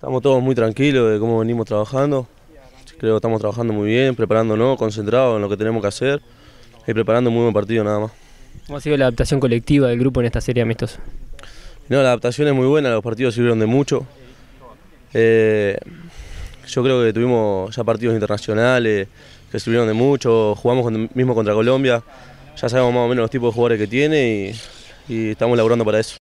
Estamos todos muy tranquilos de cómo venimos trabajando. Creo que estamos trabajando muy bien, preparándonos, concentrados en lo que tenemos que hacer y preparando un muy buen partido nada más. ¿Cómo ha sido la adaptación colectiva del grupo en esta serie amistosa? No, la adaptación es muy buena, los partidos sirvieron de mucho. Eh, yo creo que tuvimos ya partidos internacionales que sirvieron de mucho, jugamos mismo contra Colombia, ya sabemos más o menos los tipos de jugadores que tiene y, y estamos laburando para eso.